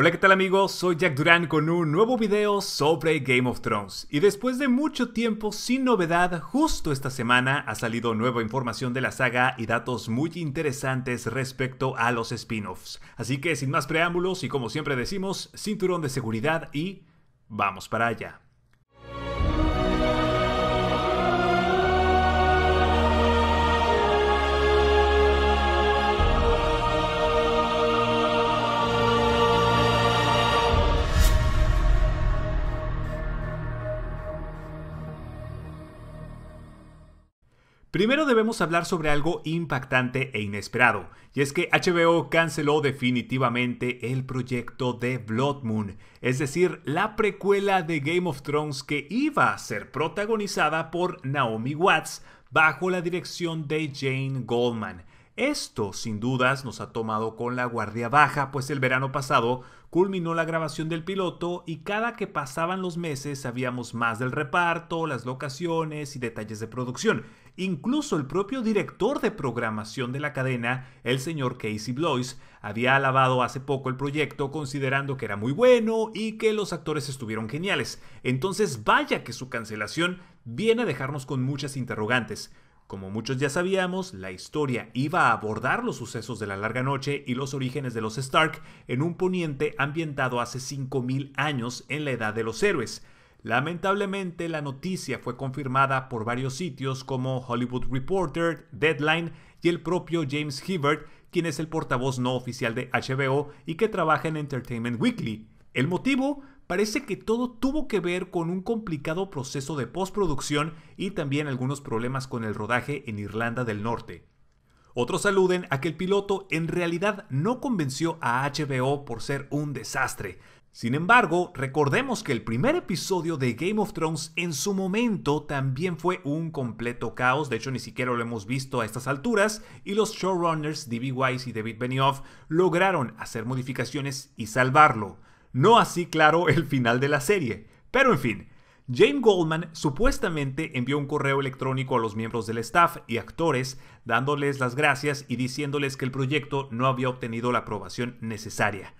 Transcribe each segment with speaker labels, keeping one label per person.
Speaker 1: Hola, ¿qué tal amigos? Soy Jack Duran con un nuevo video sobre Game of Thrones. Y después de mucho tiempo sin novedad, justo esta semana ha salido nueva información de la saga y datos muy interesantes respecto a los spin-offs. Así que sin más preámbulos y como siempre decimos, cinturón de seguridad y vamos para allá. Primero debemos hablar sobre algo impactante e inesperado, y es que HBO canceló definitivamente el proyecto de Blood Moon, es decir, la precuela de Game of Thrones que iba a ser protagonizada por Naomi Watts bajo la dirección de Jane Goldman. Esto, sin dudas, nos ha tomado con la guardia baja, pues el verano pasado culminó la grabación del piloto y cada que pasaban los meses sabíamos más del reparto, las locaciones y detalles de producción. Incluso el propio director de programación de la cadena, el señor Casey Blois, había alabado hace poco el proyecto considerando que era muy bueno y que los actores estuvieron geniales. Entonces vaya que su cancelación viene a dejarnos con muchas interrogantes. Como muchos ya sabíamos, la historia iba a abordar los sucesos de la larga noche y los orígenes de los Stark en un poniente ambientado hace 5.000 años en la Edad de los Héroes. Lamentablemente, la noticia fue confirmada por varios sitios como Hollywood Reporter, Deadline y el propio James Hibbert, quien es el portavoz no oficial de HBO y que trabaja en Entertainment Weekly. El motivo parece que todo tuvo que ver con un complicado proceso de postproducción y también algunos problemas con el rodaje en Irlanda del Norte. Otros aluden a que el piloto en realidad no convenció a HBO por ser un desastre, sin embargo, recordemos que el primer episodio de Game of Thrones en su momento también fue un completo caos, de hecho ni siquiera lo hemos visto a estas alturas, y los showrunners D.B. Weiss y David Benioff lograron hacer modificaciones y salvarlo. No así, claro, el final de la serie. Pero en fin, James Goldman supuestamente envió un correo electrónico a los miembros del staff y actores dándoles las gracias y diciéndoles que el proyecto no había obtenido la aprobación necesaria.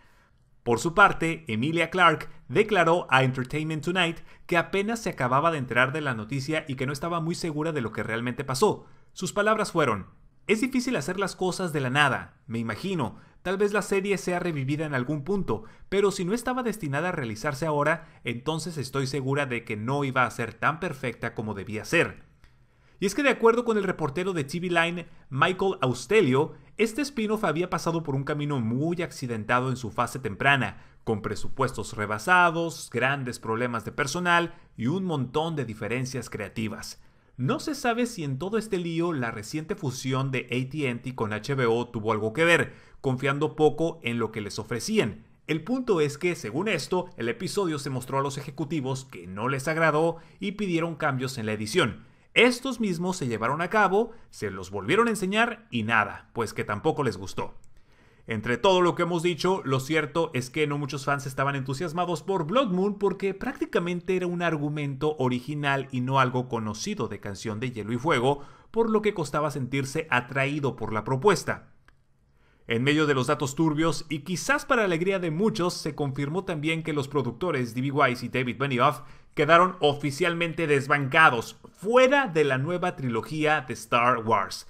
Speaker 1: Por su parte, Emilia Clark declaró a Entertainment Tonight que apenas se acababa de enterar de la noticia y que no estaba muy segura de lo que realmente pasó. Sus palabras fueron, es difícil hacer las cosas de la nada, me imagino, tal vez la serie sea revivida en algún punto, pero si no estaba destinada a realizarse ahora, entonces estoy segura de que no iba a ser tan perfecta como debía ser. Y es que de acuerdo con el reportero de TV Line, Michael Austelio, este spin-off había pasado por un camino muy accidentado en su fase temprana, con presupuestos rebasados, grandes problemas de personal y un montón de diferencias creativas. No se sabe si en todo este lío la reciente fusión de ATT con HBO tuvo algo que ver, confiando poco en lo que les ofrecían. El punto es que, según esto, el episodio se mostró a los ejecutivos que no les agradó y pidieron cambios en la edición. Estos mismos se llevaron a cabo, se los volvieron a enseñar y nada, pues que tampoco les gustó. Entre todo lo que hemos dicho, lo cierto es que no muchos fans estaban entusiasmados por Blood Moon porque prácticamente era un argumento original y no algo conocido de canción de hielo y fuego, por lo que costaba sentirse atraído por la propuesta. En medio de los datos turbios, y quizás para alegría de muchos, se confirmó también que los productores D.B. Wise y David Benioff quedaron oficialmente desbancados, fuera de la nueva trilogía de Star Wars.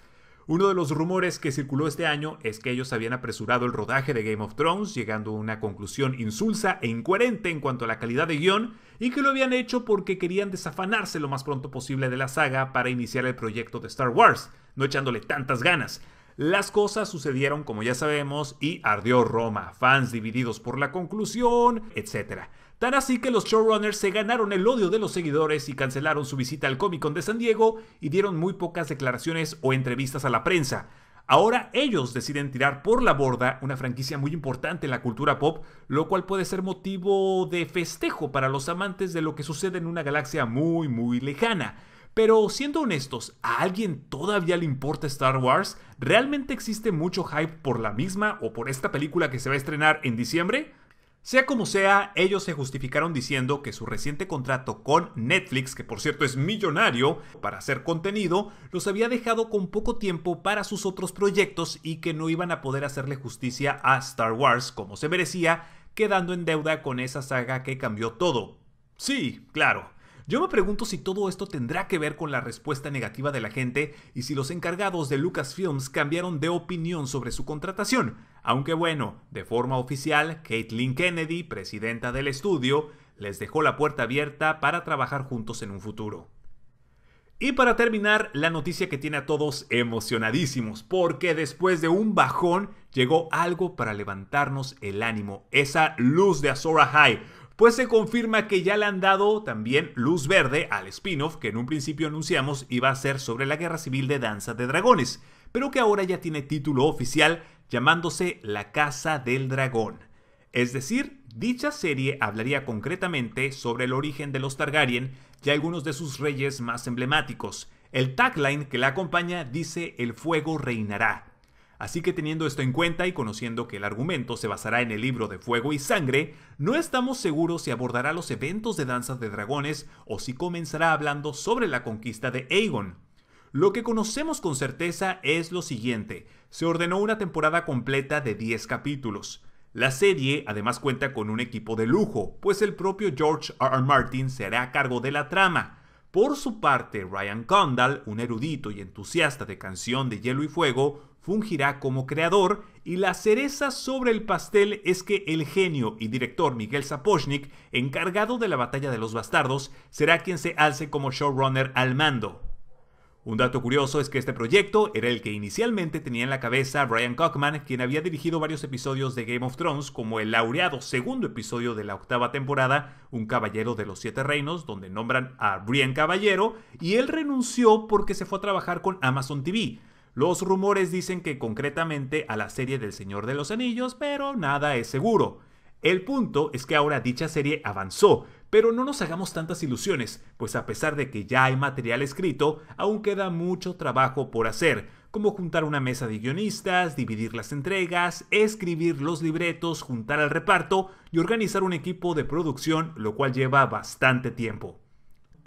Speaker 1: Uno de los rumores que circuló este año es que ellos habían apresurado el rodaje de Game of Thrones, llegando a una conclusión insulsa e incoherente en cuanto a la calidad de guión, y que lo habían hecho porque querían desafanarse lo más pronto posible de la saga para iniciar el proyecto de Star Wars, no echándole tantas ganas. Las cosas sucedieron como ya sabemos y ardió Roma, fans divididos por la conclusión, etcétera. Tan así que los showrunners se ganaron el odio de los seguidores y cancelaron su visita al Comic Con de San Diego y dieron muy pocas declaraciones o entrevistas a la prensa. Ahora ellos deciden tirar por la borda una franquicia muy importante en la cultura pop, lo cual puede ser motivo de festejo para los amantes de lo que sucede en una galaxia muy muy lejana. Pero siendo honestos, ¿a alguien todavía le importa Star Wars? ¿Realmente existe mucho hype por la misma o por esta película que se va a estrenar en diciembre? Sea como sea, ellos se justificaron diciendo que su reciente contrato con Netflix, que por cierto es millonario para hacer contenido, los había dejado con poco tiempo para sus otros proyectos y que no iban a poder hacerle justicia a Star Wars como se merecía, quedando en deuda con esa saga que cambió todo. Sí, claro, yo me pregunto si todo esto tendrá que ver con la respuesta negativa de la gente y si los encargados de Lucasfilms cambiaron de opinión sobre su contratación. Aunque bueno, de forma oficial, Caitlin Kennedy, presidenta del estudio, les dejó la puerta abierta para trabajar juntos en un futuro. Y para terminar, la noticia que tiene a todos emocionadísimos, porque después de un bajón llegó algo para levantarnos el ánimo, esa luz de Azora High, pues se confirma que ya le han dado también luz verde al spin-off que en un principio anunciamos iba a ser sobre la guerra civil de Danza de Dragones, pero que ahora ya tiene título oficial llamándose La Casa del Dragón. Es decir, dicha serie hablaría concretamente sobre el origen de los Targaryen y algunos de sus reyes más emblemáticos. El tagline que la acompaña dice El fuego reinará, Así que teniendo esto en cuenta y conociendo que el argumento se basará en el libro de Fuego y Sangre, no estamos seguros si abordará los eventos de danza de dragones o si comenzará hablando sobre la conquista de Aegon. Lo que conocemos con certeza es lo siguiente, se ordenó una temporada completa de 10 capítulos. La serie además cuenta con un equipo de lujo, pues el propio George R. R. Martin será a cargo de la trama, por su parte, Ryan Condal, un erudito y entusiasta de Canción de Hielo y Fuego, fungirá como creador y la cereza sobre el pastel es que el genio y director Miguel Sapochnik, encargado de la Batalla de los Bastardos, será quien se alce como showrunner al mando. Un dato curioso es que este proyecto era el que inicialmente tenía en la cabeza Brian Cockman, quien había dirigido varios episodios de Game of Thrones, como el laureado segundo episodio de la octava temporada, Un Caballero de los Siete Reinos, donde nombran a Brian Caballero, y él renunció porque se fue a trabajar con Amazon TV. Los rumores dicen que concretamente a la serie del Señor de los Anillos, pero nada es seguro. El punto es que ahora dicha serie avanzó, pero no nos hagamos tantas ilusiones, pues a pesar de que ya hay material escrito, aún queda mucho trabajo por hacer, como juntar una mesa de guionistas, dividir las entregas, escribir los libretos, juntar al reparto y organizar un equipo de producción, lo cual lleva bastante tiempo.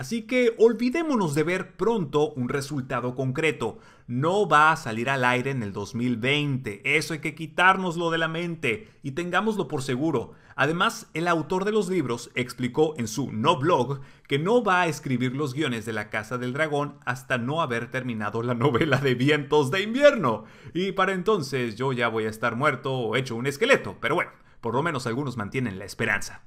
Speaker 1: Así que olvidémonos de ver pronto un resultado concreto. No va a salir al aire en el 2020, eso hay que quitárnoslo de la mente y tengámoslo por seguro. Además, el autor de los libros explicó en su no blog que no va a escribir los guiones de La Casa del Dragón hasta no haber terminado la novela de Vientos de Invierno. Y para entonces yo ya voy a estar muerto o hecho un esqueleto, pero bueno, por lo menos algunos mantienen la esperanza.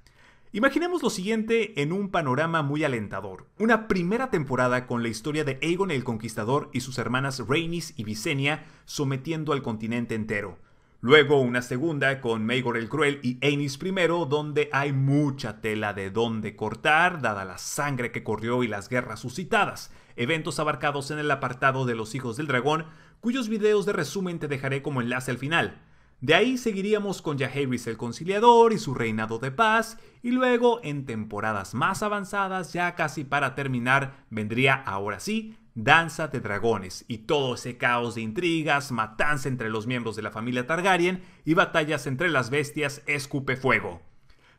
Speaker 1: Imaginemos lo siguiente en un panorama muy alentador. Una primera temporada con la historia de Aegon el Conquistador y sus hermanas Rhaenys y Visenya sometiendo al continente entero. Luego una segunda con Maegor el Cruel y Aenys I, donde hay mucha tela de dónde cortar, dada la sangre que corrió y las guerras suscitadas. Eventos abarcados en el apartado de los Hijos del Dragón, cuyos videos de resumen te dejaré como enlace al final. De ahí seguiríamos con Jaehaerys el Conciliador y su reinado de paz, y luego en temporadas más avanzadas, ya casi para terminar, vendría ahora sí Danza de Dragones y todo ese caos de intrigas, matanza entre los miembros de la familia Targaryen y batallas entre las bestias escupe fuego.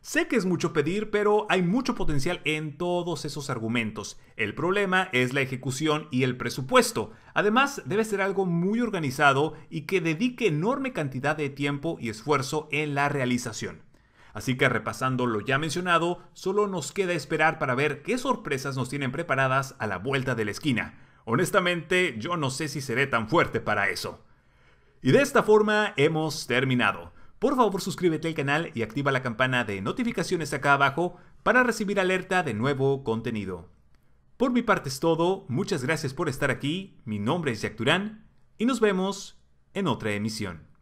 Speaker 1: Sé que es mucho pedir, pero hay mucho potencial en todos esos argumentos. El problema es la ejecución y el presupuesto. Además, debe ser algo muy organizado y que dedique enorme cantidad de tiempo y esfuerzo en la realización. Así que repasando lo ya mencionado, solo nos queda esperar para ver qué sorpresas nos tienen preparadas a la vuelta de la esquina. Honestamente, yo no sé si seré tan fuerte para eso. Y de esta forma hemos terminado. Por favor suscríbete al canal y activa la campana de notificaciones acá abajo para recibir alerta de nuevo contenido. Por mi parte es todo, muchas gracias por estar aquí, mi nombre es Jack Turán y nos vemos en otra emisión.